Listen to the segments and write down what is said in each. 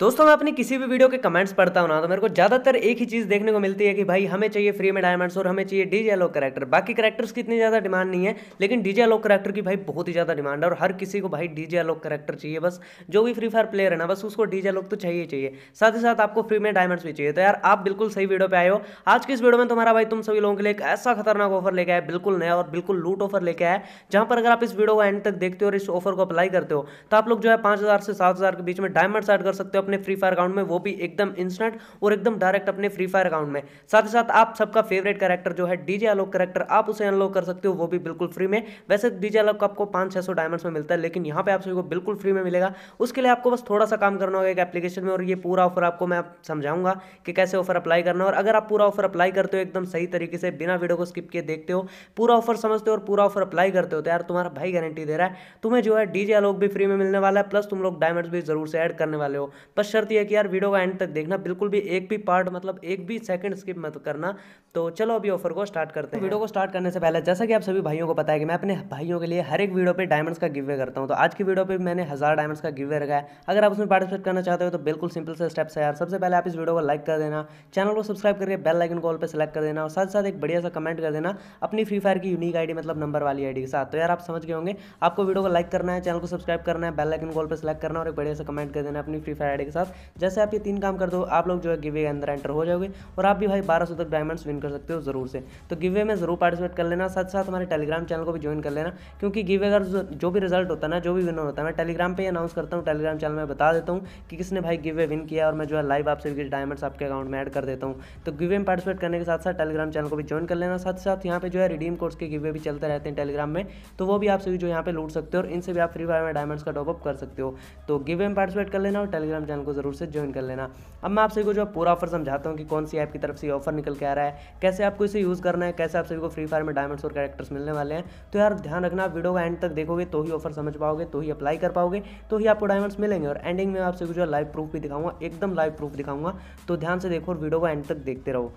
दोस्तों मैं अपनी किसी भी वीडियो के कमेंट्स पढ़ता हूँ ना तो मेरे को ज़्यादातर एक ही चीज़ देखने को मिलती है कि भाई हमें चाहिए फ्री में डायमंड्स और हमें चाहिए डीजे अलोक करेक्टर बाकी करेक्टर्स की इतनी ज़्यादा डिमांड नहीं है लेकिन डीजे अलोक करेक्टर की भाई बहुत ही ज़्यादा डिमांड है और हर किसी को भाई डीजे अलोक करेक्टर चाहिए बस जो भी फ्री फायर प्लेयर है ना बस उसको डीजे अलोक तो चाहिए चाहिए साथ ही साथ आपको फ्री में डायमंड्स भी चाहिए तो यार आप बिल्कुल सही वीडियो पर आए हो आज की इस वीडियो में तुम्हारा भाई तुम सभी लोगों के लिए एक ऐसा खतरनाक ऑफर लेके आया बिल्कुल नया और बिल्कुल लूट ऑफर लेके आया जहाँ पर अगर आप इस वीडियो को एंड तक देखते हो और इस ऑफर को अप्लाई करते हो तो आप लोग जो है पाँच से सात के बीच में डायमंड एड कर सकते हो अपने फ्री फायर अकाउंट में वो भी एकदम इंस्टेंट और एकदम डायरेक्ट अपने फ्री फायर अकाउंट में साथ ही साथ आप सबका फेवरेट करेक्टर जो है डीजे अलोक करेक्टर आप उसे अनलॉक कर सकते हो वो भी बिल्कुल फ्री में वैसे डीजे अलोक आपको पांच छह सौ डायमंड्स में मिलता है लेकिन यहाँ पे आप सभी को बिल्कुल फ्री में मिलेगा उसके लिए आपको बस थोड़ा सा काम करना होगा एक एप्लीकेशन में और ये पूरा ऑफर आपको मैं समझाऊंगा कि कैसे ऑफर अप्लाई करना और अगर आप पूरा ऑफर अप्लाई करते हो एकदम सही तरीके से बिना वीडियो को स्किप किए देखते हो पूरा ऑफर समझते हो और पूरा ऑफर अप्लाई करते हो तो यार तुम्हारा भाई गारंटी दे रहा है तुम्हें जो है डीजे अलोक भी फ्री में मिलने वाला है प्लस तुम लोग डायमंड्स भी जरूर से ऐड करने वाले हो बस शर्त यह कि यार वीडियो का एंड तक देखना बिल्कुल भी एक भी पार्ट मतलब एक भी सेकंड स्किप मत करना तो चलो अभी ऑफर को स्टार्ट करते तो हैं वीडियो को स्टार्ट करने से पहले जैसा कि आप सभी भाइयों को पता है कि मैं अपने भाइयों के लिए हर एक वीडियो पर डायमंड्स का गिवे करता हूँ तो आज की वीडियो पर मैंने हज़ार डायमंड्स का गिवे रखा है अगर आप उसमें पार्टिसिपेट करना चाहते हो तो बिल्कुल सिंपल से स्टेप्स है यार सबसे पहले आप इस वीडियो को लाइक कर देना चैनल को सब्सक्राइब करके बेल लाइकन कॉल पर सेलेक्ट कर देना और साथ साथ एक बढ़िया सा कमेंट कर देना अपनी फ्री फायर की यूनिक आई मतलब नंबर वाली आई के साथ तो यार आप समझ गए होंगे आपको वीडियो को लाइक करना है चैनल को सब्सक्राइब करना है बेल लाइकन कॉल पर सेलेक्ट करना और एक बढ़िया सा कमेंट कर देना अपनी फ्री फायर आईडी के साथ जैसे आप ये तीन काम कर दो आप लोग जो है गिवे के अंदर एंटर हो जाओगे और आप भी भाई बारह तक डायमंड्स विन कर सकते हो ज़रूर से तो गिवे में ज़रूर पार्टिसिपेट कर लेना साथ साथ हमारे टेलीग्राम चैनल को भी ज्वाइन कर लेना क्योंकि गिवे का जो भी रिजल्ट होता है ना जो भी विनर होता है मैं टेलीग्राम पर अनाउंस करता हूँ टेलीग्राम चैनल में बता देता हूँ कि किसने भाई गिवे विन किया और मैं जो है लाइव आपसे डायमंड्स आपके अकाउंट में एड कर देता हूँ तो गिवे में पार्टिसिपेट करने के साथ साथ टेलीग्राम चैनल को भी ज्वाइन कर लेना साथ साथ यहाँ पे जो है रिडीम कोर्स के गिवे भी चलते रहते हैं टेलीग्राम में तो वो भी आप सभी जो यहाँ पे लूट सकते हो और इनसे भी आप फ्री फायर में डायमंड्स का टॉपअप कर सकते हो तो गिवे में पार्टिसिपेट कर लेना और टेलीग्राम चैनल चैनल को ज़रूर से ज्वाइन कर लेना अब मैं आप सभी को जो पूरा ऑफर समझाता हूँ कि कौन सी ऐप की तरफ से ऑफर निकल के आ रहा है कैसे आपको इसे यूज़ करना है कैसे आप सभी को फ्री फायर में डायमंड्स और कैरेक्टर्स मिलने वाले हैं तो यार ध्यान रखना वीडियो का एंड तक देखोगे तो ही ऑफर समझ पाओगे तो ही अप्लाई कर पाओगे तो ही आपको डायमंड्स मिलेंगे और एंडिंग में आपसे जो लाइव प्रूफ भी दिखाऊंगा एकदम लाइव प्रूफ दिखाऊंगा तो ध्यान से देखो और वीडियो को एंड तक देखते रहो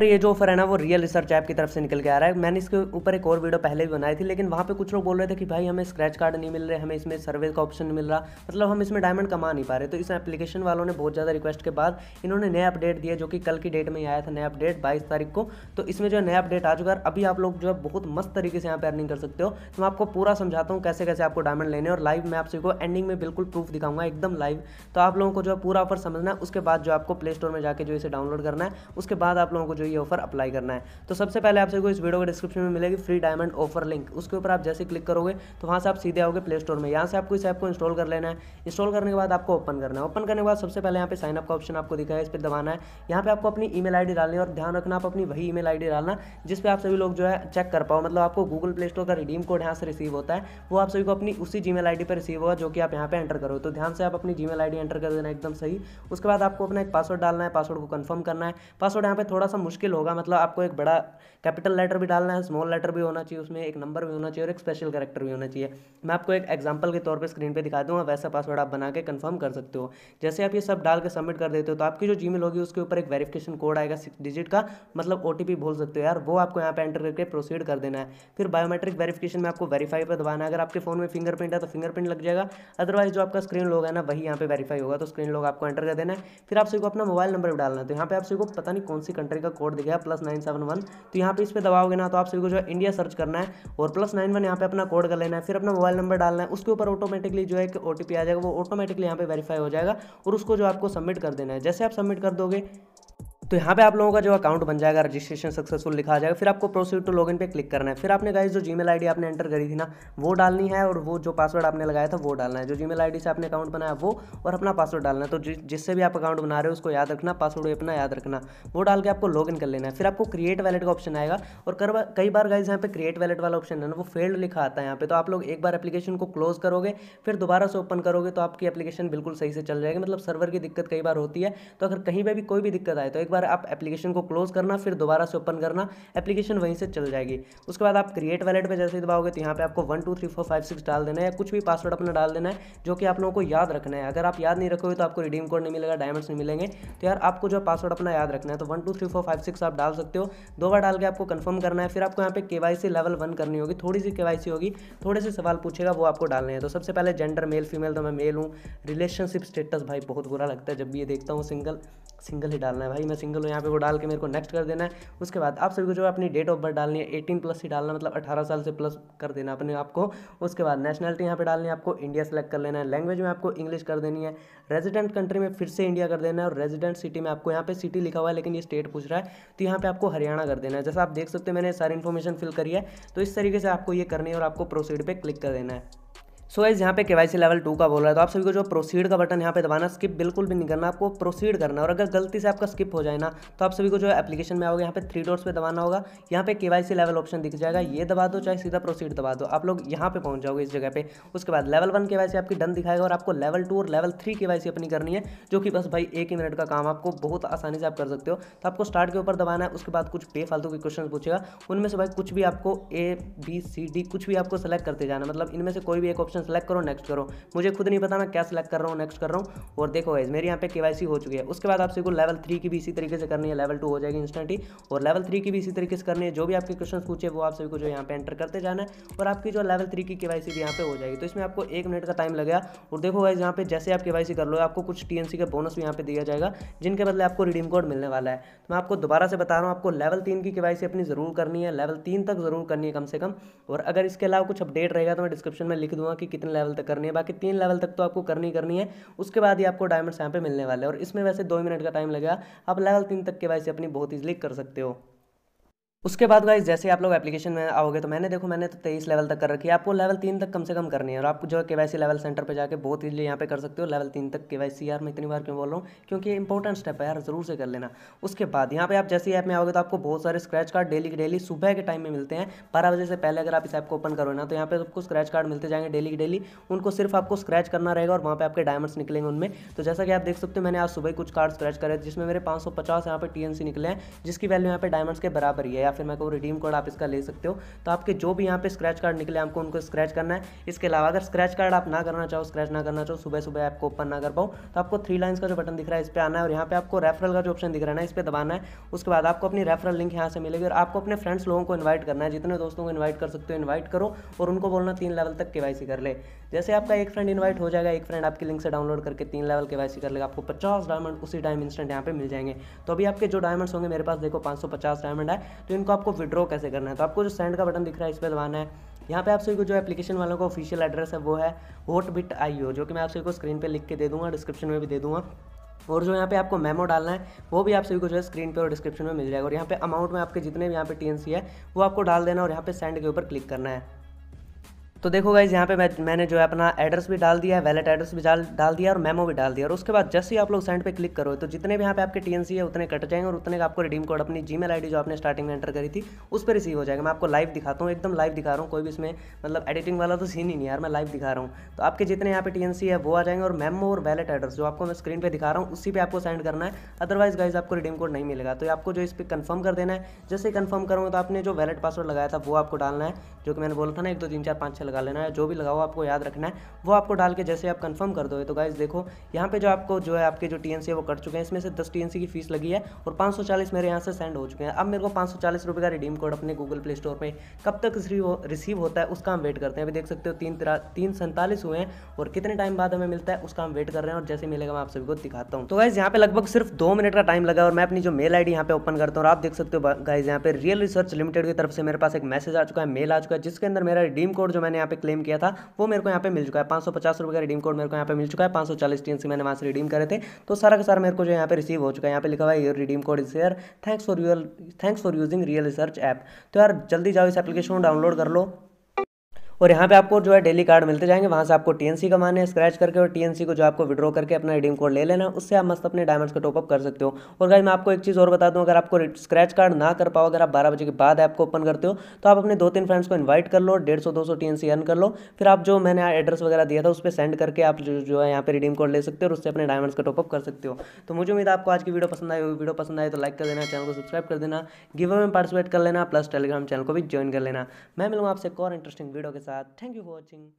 ये जो ऑफर है ना वो रियल रिसर्च ऐप की तरफ से निकल के आ रहा है मैंने इसके ऊपर एक और वीडियो पहले भी बनाई थी लेकिन वहाँ पे कुछ लोग बोल रहे थे कि भाई हमें स्क्रैच कार्ड नहीं मिल रहे हमें इसमें सर्वे का ऑप्शन नहीं मिल रहा मतलब हम इसमें डायमंड कमा नहीं पा रहे तो इस एप्लीकेशन वालों ने बहुत ज़्यादा रिक्वेस्ट के बाद इन्होंने नया अपडेट दिया जो कि कल की डेट में आया था नया अपडेट बाईस तारीख को तो इसमें जो है नया अपडेट आ चुका है अभी आप लोग जो है बहुत मस्त तरीके से यहाँ पर अर्निंग कर सकते हो तो मैं आपको पूरा समझाता हूँ कैसे कैसे आपको डायमंड लेने और लाइव मैं आप को एंडिंग में बिल्कुल प्रूफ दिखाऊंगा एकदम लाइव तो आप लोगों को जो है पूरा ऑफर समझना है उसके बाद जो आपको प्ले स्टोर में जाकर जो इसे डाउनलोड करना है उसके बाद आप लोगों को जो ये ऑफर अप्लाई करना है तो सबसे पहले आपसे को इस वीडियो के डिस्क्रिप्शन में मिलेगी फ्री डायमंड ऑफर लिंक उसके ऊपर आप जैसे क्लिक करोगे तो वहाँ से आप सीधे आओगे प्ले स्टोर में यहाँ से आपको इस ऐप को इंस्टॉल कर लेना है इंस्टॉल करने के बाद आपको ओपन करना है ओपन करने के बाद सबसे पहले यहाँ पे साइनअप का ऑप्शन आपको दिखाया इस पर दबाना है यहाँ पर आपको अपनी ई मेल डालनी है और ध्यान रखना आप अपनी वही ईमेल मेल डालना जिस पर आप सभी लोग जो है चेक कर पाओ मतलब आपको गूगल प्ले स्टोर का रिडीम कोड यहाँ से रिसीव होता है वो आप सभी को अपनी उसी जी मेल पर रिसीव होगा जो कि आप यहाँ पे एंटर करो तो ध्यान से आप अपनी जी मेल एंटर कर देना एकदम सही उसके बाद आपको अपना एक पासवर्ड डालना है पासवर्ड को कन्फर्म करना है पासवर्ड यहाँ पे थोड़ा सा मुश्किल होगा मतलब आपको एक बड़ा कैपिटल लेटर भी डालना है स्मॉल लेटर भी होना चाहिए उसमें एक नंबर भी होना चाहिए और एक स्पेशल करेक्टर भी होना चाहिए मैं आपको एक एग्जाम्पल के तौर पर स्क्रीन पर दिखा दूँगा वैसा पासवर्ड आप बना के कन्फर्म कर सकते हो जैसे आप ये सब डाल के सबमिट कर देते हो तो आपकी जो जी होगी उसके ऊपर एक वेरीफिकेशन कोड आएगा सिक्स डिजिट का मतलब ओ बोल सकते हो यार वो आपको यहाँ पर एंटर करके प्रोसीड कर देना है फिर बायोमेट्रिक वेरीफिकेशन में आपको वेरीफाई पर दबाना है अगर आपके फोन में फिंगरप्रिंट है तो फिंगरप्रिंट लग जाएगा अदरवाइज जो आपका स्क्रीन लोग है ना वही यहाँ पे वेरीफाई होगा तो स्क्रीन लोग आपको एंटर कर देना है फिर आप सबको अपना मोबाइल नंबर भी डालना है तो यहाँ पे आप सबको पता नहीं कौन सी कंट्री का कोड दिखाया प्लस नाइन सेवन वन तो यहाँ पे इस पर दबाओगे ना तो आप सभी को जो है इंडिया सर्च करना है और प्लस नाइन वन यहाँ पे अपना कोड कर लेना है फिर अपना मोबाइल नंबर डालना है उसके ऊपर ऑटोमेटिकली जो है कि ओ आ जाएगा वो ऑटोमेटिकली यहाँ पे वेरीफाई हो जाएगा और उसको जो आपको सबमिट कर देना है जैसे आप सबमिट कर दोगे तो यहाँ पे आप लोगों का जो अकाउंट बन जाएगा रजिस्ट्रेशन सक्सेसफुल लिखा जाएगा फिर आपको प्रोसीड टू लॉगिन पे क्लिक करना है फिर आपने गाइस जो जीमेल आईडी आपने एंटर करी थी ना वो डालनी है और वो जो पासवर्ड आपने लगाया था वो डालना है जो जीमेल आईडी से आपने अकाउंट बनाया वो और अपना पासवर्ड डालना है तो जिससे भी आप अकाउंट बना रहे हो उसको याद रखना पासवर्ड अपना याद रखना वो डाल के आपको लॉग कर लेना है फिर आपको क्रिएट वैलेट का ऑप्शन आएगा और कई बार गाइज यहाँ पे क्रिएट वैलेट वाला ऑप्शन है ना वो फेल्ड लिखा आता है यहाँ पे तो आप लोग एक बार एप्लीकेशन को क्लोज करोगे फिर दोबारा से ओपन करोगे तो आपकी एप्लीकेशन बिल्कुल सही से चल जाएगी मतलब सर्वर की दिक्कत कई बार होती है तो अगर कहीं पर भी कोई भी दिक्कत आए तो एक बार बार आप एप्लीकेशन को क्लोज करना फिर दोबारा से ओपन करना एप्लीकेशन वहीं से चल जाएगी उसके बाद आप क्रिएट वैलेट पर जैसे दबाओगे तो यहाँ पर आपको one two three four five six डाल देना है कुछ भी पासवर्ड अपना डाल देना है जो कि आप लोगों को याद रखना है अगर आप याद नहीं रखोगे तो आपको रिडीम कोड नहीं मिलेगा डायमंड्स नहीं मिलेंगे तो यार आपको जो पासवर्ड अपना याद रखना है तो one two three four five six आप डाल सकते हो दो बार डाल के आपको कन्फर्म करना है फिर आपको यहाँ पे केवाईसी लेवल वन करनी होगी थोड़ी सी केवाईसी होगी थोड़े से सवाल पूछेगा वो आपको डालने हैं तो सबसे पहले जेंडर मेल फीमेल तो मैं मेल हूँ रिलेशनशिप स्टेटस भाई बहुत बुरा लगता है जब भी ये देखता हूँ सिंगल सिंगल ही डालना है भाई मैं सिंगल सिंगल हो यहाँ पे वो डाल के मेरे को नेक्स्ट कर देना है उसके बाद आप सभी को जो है अपनी डेट ऑफ बर्थ डालनी है एटीन प्लस ही डालना मतलब अठारह साल से प्लस कर देना अपने आपको उसके बाद नेशनलिटी यहाँ पे डालनी है आपको इंडिया सेलेक्ट कर लेना है लैंग्वेज में आपको इंग्लिश कर देनी है रेजिडेंट कंट्री में फिर से इंडिया कर देना है और रेजिडेंट सिटी में आपको यहाँ पे सिटी लिखा हुआ है लेकिन ये स्टेट पूछ रहा है तो यहाँ पे आपको हरियाणा कर देना है जैसा आप देख सकते हैं मैंने सारी इन्फॉर्मेशन फिल करी है तो इस तरीके से आपको ये करनी है और आपको प्रोसीड पर क्लिक कर देना है सो एज यहाँ पे के लेवल टू का बोल रहा है तो आप सभी को जो प्रोसीड का बटन यहाँ पे दबाना स्किप बिल्कुल भी नहीं करना आपको प्रोसीड करना है और अगर गलती से आपका स्किप हो जाए ना तो आप सभी को जो एप्लीकेशन में आओगे यहाँ पे थ्री डोर्स पे दबाना होगा यहाँ पे के लेवल ऑप्शन दिख जाएगा ये दबा दो चाहे सीधा प्रोसीड दबा दो आप लोग यहाँ पे पहुँच जाओगे इस जगह पे उसके बाद लेवल वन के आपकी डन दिखाएगा और आपको लेवल टू और लेवल थ्री के अपनी करनी है जो कि बस भाई एक ही मिनट का काम आपको बहुत आसानी से आप कर सकते हो तो आपको स्टार्ट के ऊपर दबाना है उसके बाद कुछ पे फालतू के क्वेश्चन पूछेगा उनमें से भाई कुछ भी आपको ए बी सी डी कुछ भी आपको सेलेक्ट करते जाना मतलब इनमें से कोई भी एक ऑप्शन ऑप्शन सेलेक्ट करो नेक्स्ट करो मुझे खुद नहीं पता मैं क्या सेलेक्ट कर रहा हूँ नेक्स्ट कर रहा हूँ और देखो गाइज मेरे यहाँ पे के हो चुकी है उसके बाद आपसे को लेवल थ्री की भी इसी तरीके से करनी है लेवल टू हो जाएगी इंस्टेंटली और लेवल थ्री की भी इसी तरीके से करनी है जो भी आपके क्वेश्चन पूछे वो आप सभी को जो यहाँ पे एंटर करते जाना है और आपकी जो लेवल थ्री की के भी यहाँ पे हो जाएगी तो इसमें आपको एक मिनट का टाइम लगेगा और देखो गाइज यहाँ पे जैसे आप के कर लो आपको कुछ टी का बोनस भी यहाँ पे दिया जाएगा जिनके बदले आपको रिडीम कोड मिलने वाला है तो मैं आपको दोबारा से बता रहा हूँ आपको लेवल तीन की के अपनी ज़रूर करनी है लेवल तीन तक ज़रूर करनी है कम से कम और अगर इसके अलावा कुछ अपडेट रहेगा तो मैं डिस्क्रिप्शन में लिख दूंगा कि कितने लेवल तक करनी है बाकी तीन लेवल तक तो आपको करनी करनी है उसके बाद ही आपको डायमंड्स यहाँ पे मिलने वाले और इसमें वैसे दो मिनट का टाइम लगेगा आप लेवल तीन तक के वैसे अपनी बहुत ईजिली कर सकते हो उसके बाद गाइज जैसे आप लोग एप्लीकेशन में आओगे तो मैंने देखो मैंने तो तेईस लेवल तक कर रखी है आपको लेवल तीन तक कम से कम करनी है और आप जो के लेवल सेंटर पे जाके बहुत इजीली यहाँ पे कर सकते हो लेवल तीन तक के यार मैं इतनी बार क्यों बोल रहा हूँ क्योंकि इंपॉर्टेंट स्टेप है यार ज़रूर से कर लेना उसके बाद यहाँ पे आप जैसे ऐप में आओगे तो आपको बहुत सारे स्क्रैच कार्ड डेली के डेली सुबह के टाइम में मिलते हैं बारह बजे से पहले अगर आप इस ऐप को ओपन करो ना तो यहाँ पे आपको स्क्रैच कार्ड मिलते जाएंगे डेली के डेली उनको सिर्फ आपको स्क्रैच करना रहेगा और वहाँ पर आपके डायमंड्स निकलेंगे उनमें तो जैसा कि आप देख सकते हो मैंने आज सुबह कुछ कार्ड स्क्रैच करे जिसमें मेरे पाँच सौ पचास यहाँ पर टी निकले हैं जिसकी वैल्यू यहाँ पर डायमंड्स के बराबर ही है फिर मैं कहूँ रिडीम कोड आप इसका ले सकते हो तो आपके जो भी यहाँ पे स्क्रैच कार्ड निकले आपको उनको स्क्रैच करना है इसके अलावा अगर स्क्रैच कार्ड आप ना करना चाहो स्क्रैच ना करना चाहो सुबह सुबह आपको ओपन ना कर पाओ तो आपको थ्री लाइन्स का जो बटन दिख रहा है इस पर आना है और यहाँ पे आपको रेफरल का जो ऑप्शन दिख रहा है ना इस पर दबाना है उसके बाद आपको अपनी रेफरल लिंक यहाँ से मिलेगी और आपको अपने फ्रेंड्स लोगों को इन्वाइट करना है जितने दोस्तों को इन्वाइट कर सकते हो इन्वाइट करो और उनको बोलना तीन लेवल तक के कर ले जैसे आपका एक फ्रेंड इन्वाइट हो जाएगा एक फ्रेंड आपकी लिंक से डाउनलोड करके तीन लेवल के कर लेगा आपको पचास डायमंड उसी टाइम इंस्टेंट यहाँ पे मिल जाएंगे तो अभी आपके जो डायमंड्स होंगे मेरे पास देखो 550 डायमंड है तो इनको आपको विड्रॉ कैसे करना है तो आपको जो सेंड का बटन दिख रहा है इस पर दबाना है यहाँ पे आप सभी को जो एप्लीकेशन वालों का ऑफिशियल एड्रेस है वो है वोट बिट आई जो कि मैं आप सभी को स्क्रीन पर लिख के दे दूँगा डिस्क्रिप्शन में भी दे दूंगा और जो यहाँ पे आपको मेमो डालना है वो भी आप सभी को जो है स्क्रीन पे और डिस्क्रिप्शन में मिल जाएगा और यहाँ पे अमाउंट में आपके जितने भी यहाँ पे टीएनसी है वो आपको डाल देना और यहाँ पे सेंड के ऊपर क्लिक करना है तो देखो गाइज यहाँ पे मैं मैंने जो है अपना एड्रेस भी डाल दिया है वैलेट एड्रेस भी डाल डाल दिया और मेमो भी डाल दिया और उसके बाद जैसे ही आप लोग सेंड पे क्लिक करो तो जितने भी यहाँ पे आपके टी है उतने कट जाएंगे और उतने का आपको रिडीम कोड अपनी जी मेल जो आपने स्टार्टिंग में एंटर करी थी उस पर रिसीव हो जाएगा मैं आपको लाइव दिखाता हूँ एकदम लाइव दिखा रहा हूँ कोई भी इसमें मतलब एडिटिंग वाला तो सीन ही नहीं यार मैं लाइव दिखा रहा हूँ तो आपके जितने यहाँ पे टी है वो आ जाएंगे और मेमो और वैलेट एड्रेस जो आपको मैं स्क्रीन पर दिखा रहा हूँ उसी पर आपको सेंड करना है अदरवाइज गाइज आपको रिडीम कोड नहीं मिलेगा तो आपको जो इस पर कन्फर्म कर देना है जैसे कन्फर्म करूँगा तो आपने जो वैलेट पासवर्ड लगाया था वो आपको डालना है जो कि मैंने बोला था ना एक दो तीन चार पाँच छः लगा लेना है जो भी लगाओ आपको याद रखना है वो आपको डाल के जैसे आप कंफर्म कर दोगे तो गाइज देखो यहाँ पे जो आपको जो है आपके जो टी है वो कट चुके हैं इसमें से दस टी की फीस लगी है और पाँच मेरे यहाँ से सेंड हो चुके हैं अब मेरे को पाँच का रिडीम कोड अपने गूगल प्ले स्टोर पर कब तक रिसीव होता है उसका हम वेट करते हैं अभी देख सकते हो तीन तीन सैंतालीस हुए हैं और कितने टाइम बाद हमें मिलता है उसका हम वेट कर रहे हैं और जैसे मिलेगा मैं आप सभी को दिखाता हूँ तो गाइज यहाँ पे लगभग सिर्फ दो मिनट का टाइम लगा और मैं अपनी जो मेल आई डी यहाँ पे ओपन करता हूँ और आप देख सकते हो गाइज यहाँ पे रियल रिसर्च लिमिटेड की तरफ से मेरे पास एक मैसेज आ चुका है मेल आ चुका है जिसके अंदर मेरा रिडीम कोड जो मैंने यहाँ पे क्लेम किया था वो मेरे को यहाँ पे मिल चुका है पाँच का रिडीम कोड मेरे को यहाँ पे मिल चुका है पाँच सौ मैंने वहाँ से रिडीम करे थे तो सारा का सारा मेरे को जो यहाँ पे रिसीव हो चुका है यहाँ पे लिखा हुआ है your redeem code is here thanks for your thanks for using real research app तो यार जल्दी जाओ इस एप्लीकेशन को डाउनलोड कर लो और यहाँ पे आपको जो है डेली कार्ड मिलते जाएंगे वहाँ से आपको टीएनसी का माने स्क्रैच करके और टीएनसी को जो आपको विड्रॉ करके अपना रिडीम कोड ले लेना उससे आप मस्त अपने डायमंड्स का टॉपअप कर सकते हो और गाइज मैं आपको एक चीज़ और बता दूँ अगर आपको स्क्रैच कार्ड ना कर पाओ अगर आप बारह बजे के बाद ऐप को ओपन करते हो तो आप अपने दो तीन फ्रेंड्स को इन्वाइट कर लो डेढ़ सौ दो सौ सी अर्न कर लो फिर आप जो मैंने एड्रेस वगैरह दिया था उस पर सेंड करके आप जो जो है यहाँ पर रिडीम कोड ले सकते हो और उससे अपने डायमंड्स का टॉपअप कर सकते हो तो मुझे उम्मीद आपको आज की वीडियो पसंद आई होगी वीडियो पसंद आए तो लाइक कर देना चैनल को सब्सक्राइब कर देना गिवे में पार्टिसिपेट कर लेना प्लस टेलीग्राम चैनल को भी ज्वाइन कर लेना मैं मिलूँगा आपसे एक और इंटरेस्टिंग वीडियो के साथ Prasad. Thank you for watching.